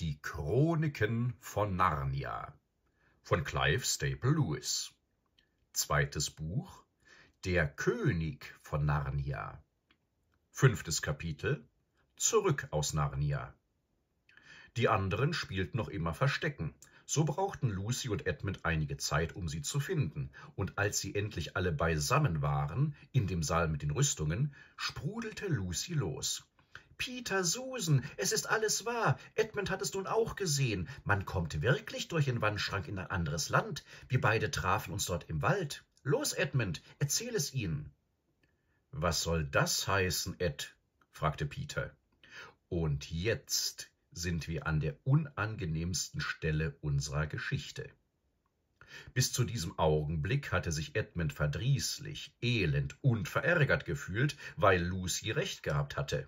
Die Chroniken von Narnia von Clive Staple Lewis. Zweites Buch Der König von Narnia. Fünftes Kapitel Zurück aus Narnia. Die anderen spielten noch immer Verstecken. So brauchten Lucy und Edmund einige Zeit, um sie zu finden, und als sie endlich alle beisammen waren, in dem Saal mit den Rüstungen, sprudelte Lucy los. Peter, Susan, es ist alles wahr. Edmund hat es nun auch gesehen. Man kommt wirklich durch den Wandschrank in ein anderes Land. Wir beide trafen uns dort im Wald. Los, Edmund, erzähl es ihnen. Was soll das heißen, Ed? fragte Peter. Und jetzt sind wir an der unangenehmsten Stelle unserer Geschichte. Bis zu diesem Augenblick hatte sich Edmund verdrießlich, elend und verärgert gefühlt, weil Lucy recht gehabt hatte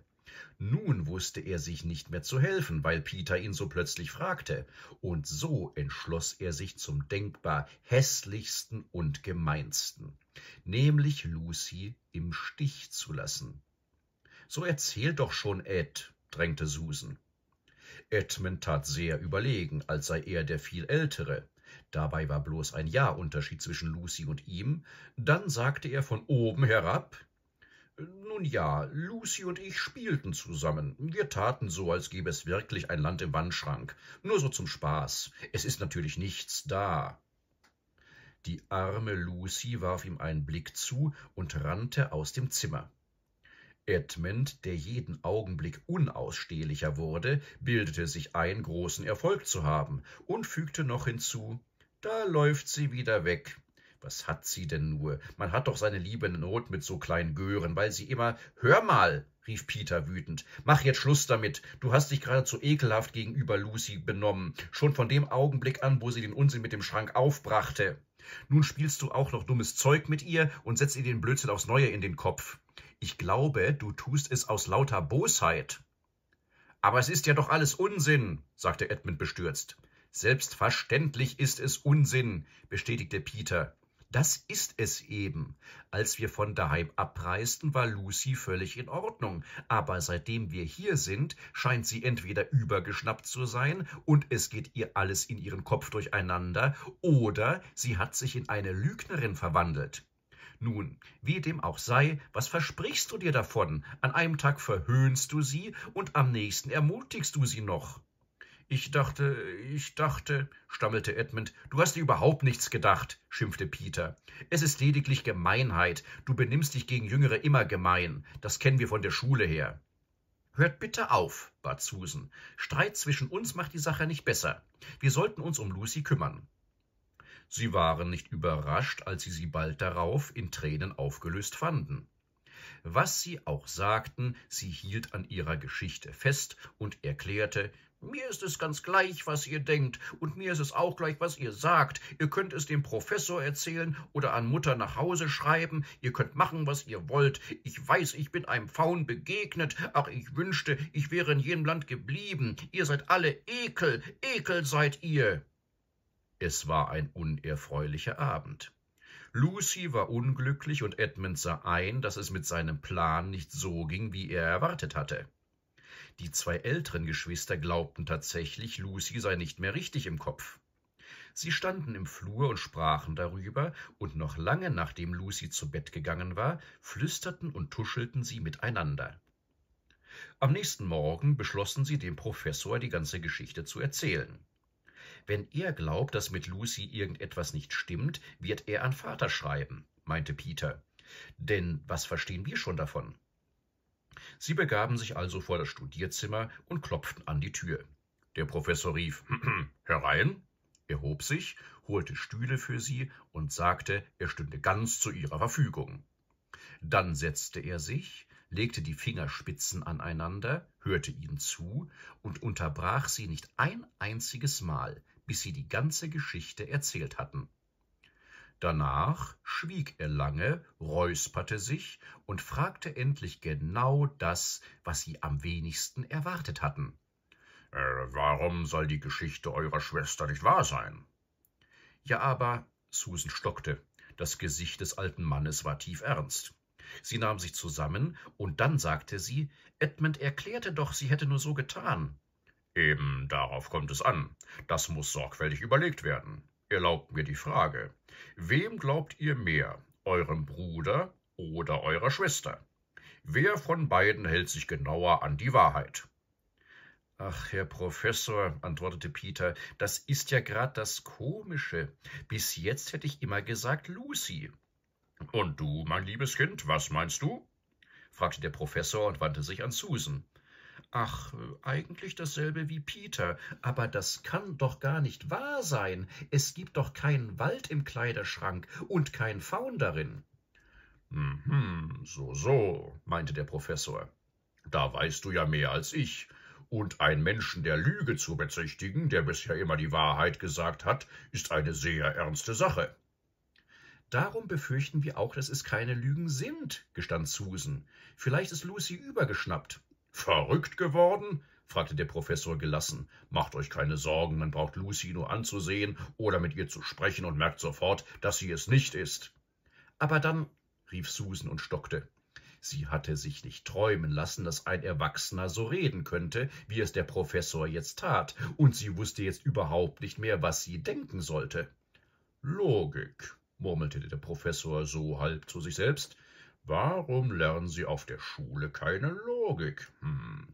nun wußte er sich nicht mehr zu helfen weil peter ihn so plötzlich fragte und so entschloß er sich zum denkbar häßlichsten und gemeinsten nämlich Lucy im stich zu lassen so erzählt doch schon ed drängte susan edmund tat sehr überlegen als sei er der viel ältere dabei war bloß ein jahr unterschied zwischen Lucy und ihm dann sagte er von oben herab nun ja, Lucy und ich spielten zusammen. Wir taten so, als gäbe es wirklich ein Land im Wandschrank. Nur so zum Spaß. Es ist natürlich nichts da. Die arme Lucy warf ihm einen Blick zu und rannte aus dem Zimmer. Edmund, der jeden Augenblick unausstehlicher wurde, bildete sich ein, großen Erfolg zu haben und fügte noch hinzu: Da läuft sie wieder weg. Was hat sie denn nur? Man hat doch seine liebe Not mit so kleinen Gören, weil sie immer Hör mal, rief Peter wütend. Mach jetzt Schluss damit. Du hast dich geradezu ekelhaft gegenüber Lucy benommen, schon von dem Augenblick an, wo sie den Unsinn mit dem Schrank aufbrachte. Nun spielst du auch noch dummes Zeug mit ihr und setzt ihr den Blödsinn aufs Neue in den Kopf. Ich glaube, du tust es aus lauter Bosheit. Aber es ist ja doch alles Unsinn, sagte Edmund bestürzt. Selbstverständlich ist es Unsinn, bestätigte Peter. Das ist es eben. Als wir von daheim abreisten, war Lucy völlig in Ordnung, aber seitdem wir hier sind, scheint sie entweder übergeschnappt zu sein und es geht ihr alles in ihren Kopf durcheinander, oder sie hat sich in eine Lügnerin verwandelt. Nun, wie dem auch sei, was versprichst du dir davon? An einem Tag verhöhnst du sie und am nächsten ermutigst du sie noch. Ich dachte, ich dachte, stammelte Edmund. Du hast dir überhaupt nichts gedacht, schimpfte Peter. Es ist lediglich Gemeinheit. Du benimmst dich gegen Jüngere immer gemein. Das kennen wir von der Schule her. Hört bitte auf, bat Susan. Streit zwischen uns macht die Sache nicht besser. Wir sollten uns um Lucy kümmern. Sie waren nicht überrascht, als sie sie bald darauf in Tränen aufgelöst fanden. Was sie auch sagten, sie hielt an ihrer Geschichte fest und erklärte, mir ist es ganz gleich, was ihr denkt, und mir ist es auch gleich, was ihr sagt. Ihr könnt es dem Professor erzählen oder an Mutter nach Hause schreiben, ihr könnt machen, was ihr wollt. Ich weiß, ich bin einem Faun begegnet, ach, ich wünschte, ich wäre in jenem Land geblieben. Ihr seid alle Ekel, Ekel seid ihr. Es war ein unerfreulicher Abend. Lucy war unglücklich und Edmund sah ein, dass es mit seinem Plan nicht so ging, wie er erwartet hatte. Die zwei älteren Geschwister glaubten tatsächlich, Lucy sei nicht mehr richtig im Kopf. Sie standen im Flur und sprachen darüber, und noch lange nachdem Lucy zu Bett gegangen war, flüsterten und tuschelten sie miteinander. Am nächsten Morgen beschlossen sie, dem Professor die ganze Geschichte zu erzählen. Wenn er glaubt, dass mit Lucy irgendetwas nicht stimmt, wird er an Vater schreiben, meinte Peter. Denn was verstehen wir schon davon? Sie begaben sich also vor das Studierzimmer und klopften an die Tür. Der Professor rief herein, erhob sich, holte Stühle für sie und sagte, er stünde ganz zu ihrer Verfügung. Dann setzte er sich, legte die Fingerspitzen aneinander, hörte ihnen zu und unterbrach sie nicht ein einziges Mal, bis sie die ganze Geschichte erzählt hatten. Danach schwieg er lange, räusperte sich und fragte endlich genau das, was sie am wenigsten erwartet hatten. Äh, warum soll die Geschichte eurer Schwester nicht wahr sein? Ja, aber Susan stockte. Das Gesicht des alten Mannes war tief ernst. Sie nahm sich zusammen, und dann sagte sie, Edmund erklärte doch, sie hätte nur so getan. Eben darauf kommt es an. Das muss sorgfältig überlegt werden. Erlaubt mir die Frage, wem glaubt ihr mehr, eurem Bruder oder eurer Schwester? Wer von beiden hält sich genauer an die Wahrheit? Ach, Herr Professor, antwortete Peter, das ist ja grad das Komische. Bis jetzt hätte ich immer gesagt Lucy. Und du, mein liebes Kind, was meinst du? fragte der Professor und wandte sich an Susan. Ach, eigentlich dasselbe wie Peter, aber das kann doch gar nicht wahr sein. Es gibt doch keinen Wald im Kleiderschrank und kein Faun darin. Mhm, so, so, meinte der Professor. Da weißt du ja mehr als ich. Und einen Menschen der Lüge zu bezichtigen, der bisher immer die Wahrheit gesagt hat, ist eine sehr ernste Sache. Darum befürchten wir auch, dass es keine Lügen sind, gestand Susan. Vielleicht ist Lucy übergeschnappt. Verrückt geworden? fragte der Professor gelassen. Macht euch keine Sorgen, man braucht Lucy nur anzusehen oder mit ihr zu sprechen und merkt sofort, dass sie es nicht ist. Aber dann, rief Susan und stockte. Sie hatte sich nicht träumen lassen, dass ein Erwachsener so reden könnte, wie es der Professor jetzt tat, und sie wusste jetzt überhaupt nicht mehr, was sie denken sollte. Logik, murmelte der Professor so halb zu sich selbst, Warum lernen Sie auf der Schule keine Logik? Hm.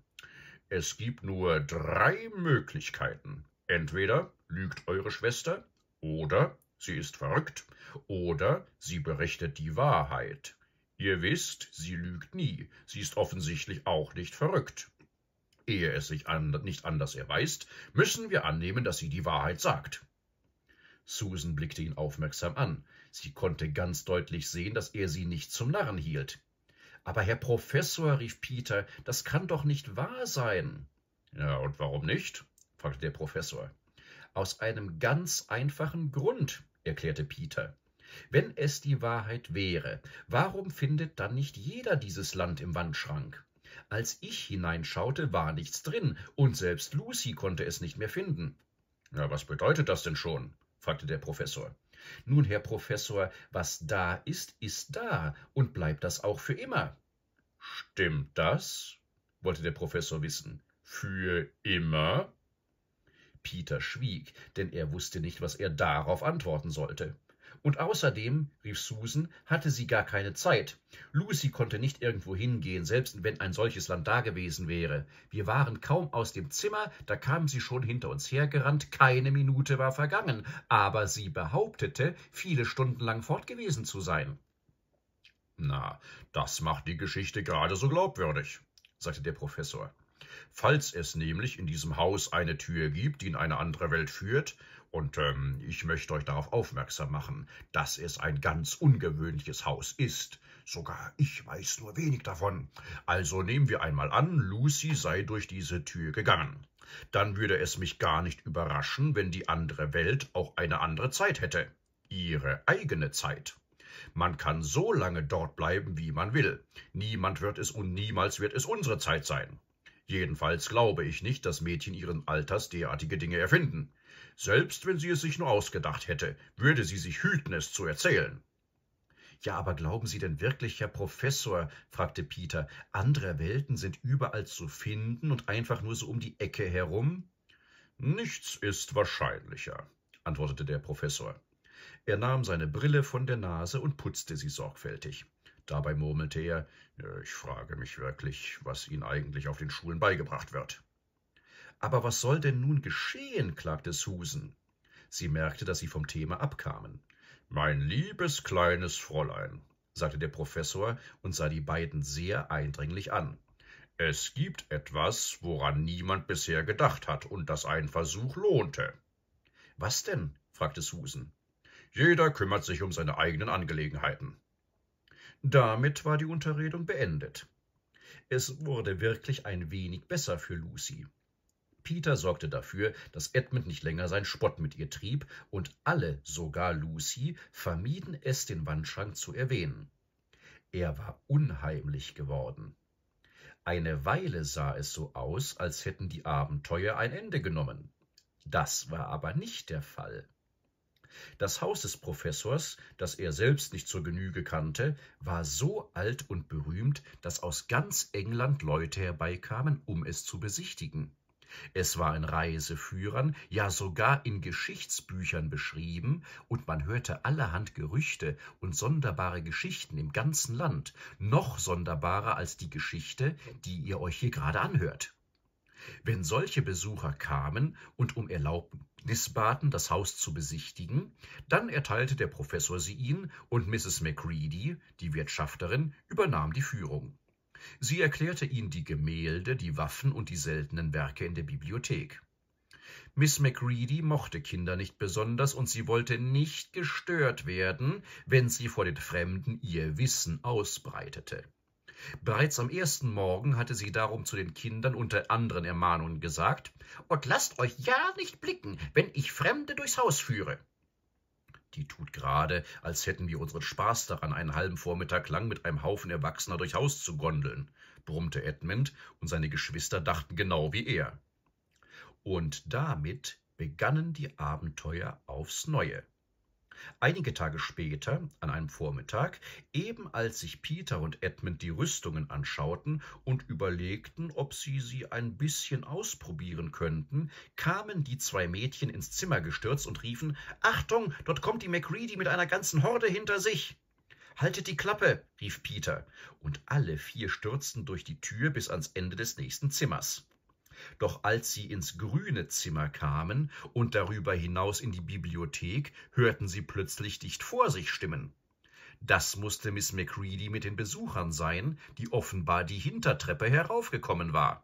Es gibt nur drei Möglichkeiten. Entweder lügt eure Schwester, oder sie ist verrückt, oder sie berichtet die Wahrheit. Ihr wisst, sie lügt nie, sie ist offensichtlich auch nicht verrückt. Ehe es sich an, nicht anders erweist, müssen wir annehmen, dass sie die Wahrheit sagt. Susan blickte ihn aufmerksam an. Sie konnte ganz deutlich sehen, dass er sie nicht zum Narren hielt. Aber Herr Professor, rief Peter, das kann doch nicht wahr sein. Ja, und warum nicht? fragte der Professor. Aus einem ganz einfachen Grund, erklärte Peter. Wenn es die Wahrheit wäre, warum findet dann nicht jeder dieses Land im Wandschrank? Als ich hineinschaute, war nichts drin, und selbst Lucy konnte es nicht mehr finden. Ja, was bedeutet das denn schon? fragte der Professor. Nun, Herr Professor, was da ist, ist da und bleibt das auch für immer. Stimmt das? wollte der Professor wissen. Für immer? Peter schwieg, denn er wusste nicht, was er darauf antworten sollte. Und außerdem, rief Susan, hatte sie gar keine Zeit. Lucy konnte nicht irgendwo hingehen, selbst wenn ein solches Land da gewesen wäre. Wir waren kaum aus dem Zimmer, da kam sie schon hinter uns hergerannt, keine Minute war vergangen, aber sie behauptete, viele Stunden lang fortgewesen zu sein. Na, das macht die Geschichte gerade so glaubwürdig, sagte der Professor. Falls es nämlich in diesem Haus eine Tür gibt, die in eine andere Welt führt, und ähm, ich möchte euch darauf aufmerksam machen, dass es ein ganz ungewöhnliches Haus ist. Sogar ich weiß nur wenig davon. Also nehmen wir einmal an, Lucy sei durch diese Tür gegangen. Dann würde es mich gar nicht überraschen, wenn die andere Welt auch eine andere Zeit hätte. Ihre eigene Zeit. Man kann so lange dort bleiben, wie man will. Niemand wird es und niemals wird es unsere Zeit sein. Jedenfalls glaube ich nicht, dass Mädchen ihren Alters derartige Dinge erfinden. Selbst wenn sie es sich nur ausgedacht hätte, würde sie sich hüten, es zu erzählen. Ja, aber glauben Sie denn wirklich, Herr Professor? fragte Peter, andere Welten sind überall zu finden und einfach nur so um die Ecke herum? Nichts ist wahrscheinlicher, antwortete der Professor. Er nahm seine Brille von der Nase und putzte sie sorgfältig. Dabei murmelte er Ich frage mich wirklich, was Ihnen eigentlich auf den Schulen beigebracht wird. Aber was soll denn nun geschehen? klagte Susan. Sie merkte, dass sie vom Thema abkamen. Mein liebes kleines Fräulein, sagte der Professor und sah die beiden sehr eindringlich an. Es gibt etwas, woran niemand bisher gedacht hat und das einen Versuch lohnte. Was denn? fragte Susan. Jeder kümmert sich um seine eigenen Angelegenheiten. Damit war die Unterredung beendet. Es wurde wirklich ein wenig besser für Lucy. Peter sorgte dafür, dass Edmund nicht länger seinen Spott mit ihr trieb, und alle, sogar Lucy, vermieden es, den Wandschrank zu erwähnen. Er war unheimlich geworden. Eine Weile sah es so aus, als hätten die Abenteuer ein Ende genommen. Das war aber nicht der Fall. Das Haus des Professors, das er selbst nicht zur Genüge kannte, war so alt und berühmt, dass aus ganz England Leute herbeikamen, um es zu besichtigen. Es war in Reiseführern, ja sogar in Geschichtsbüchern beschrieben, und man hörte allerhand Gerüchte und sonderbare Geschichten im ganzen Land, noch sonderbarer als die Geschichte, die ihr euch hier gerade anhört. Wenn solche Besucher kamen und um Erlaubnis baten, das Haus zu besichtigen, dann erteilte der Professor sie ihnen und Mrs. Macready, die Wirtschafterin, übernahm die Führung. Sie erklärte ihm die Gemälde, die Waffen und die seltenen Werke in der Bibliothek. Miss MacReady mochte Kinder nicht besonders, und sie wollte nicht gestört werden, wenn sie vor den Fremden ihr Wissen ausbreitete. Bereits am ersten Morgen hatte sie darum zu den Kindern unter anderen Ermahnungen gesagt, »Und lasst euch ja nicht blicken, wenn ich Fremde durchs Haus führe.« die tut gerade, als hätten wir unseren Spaß daran, einen halben Vormittag lang mit einem Haufen Erwachsener durch Haus zu gondeln, brummte Edmund, und seine Geschwister dachten genau wie er. Und damit begannen die Abenteuer aufs Neue. Einige Tage später, an einem Vormittag, eben als sich Peter und Edmund die Rüstungen anschauten und überlegten, ob sie sie ein bisschen ausprobieren könnten, kamen die zwei Mädchen ins Zimmer gestürzt und riefen Achtung, dort kommt die Macready mit einer ganzen Horde hinter sich. Haltet die Klappe, rief Peter, und alle vier stürzten durch die Tür bis ans Ende des nächsten Zimmers. Doch als sie ins grüne Zimmer kamen und darüber hinaus in die Bibliothek, hörten sie plötzlich dicht vor sich Stimmen. Das musste Miss Macready mit den Besuchern sein, die offenbar die Hintertreppe heraufgekommen war.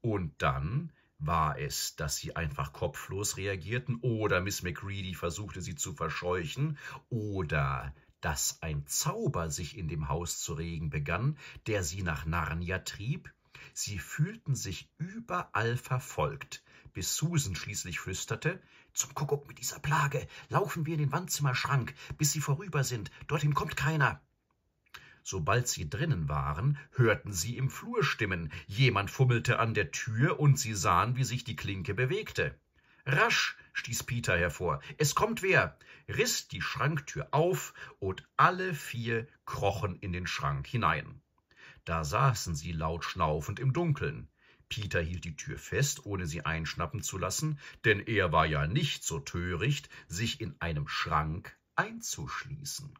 Und dann war es, dass sie einfach kopflos reagierten, oder Miss Macready versuchte sie zu verscheuchen, oder dass ein Zauber sich in dem Haus zu regen begann, der sie nach Narnia trieb? Sie fühlten sich überall verfolgt, bis Susan schließlich flüsterte, zum Kuckuck mit dieser Plage, laufen wir in den Wandzimmerschrank, bis sie vorüber sind, dorthin kommt keiner. Sobald sie drinnen waren, hörten sie im Flur Stimmen, jemand fummelte an der Tür und sie sahen, wie sich die Klinke bewegte. Rasch, stieß Peter hervor, es kommt wer, riss die Schranktür auf, und alle vier krochen in den Schrank hinein. Da saßen sie laut schnaufend im Dunkeln. Peter hielt die Tür fest, ohne sie einschnappen zu lassen, denn er war ja nicht so töricht, sich in einem Schrank einzuschließen.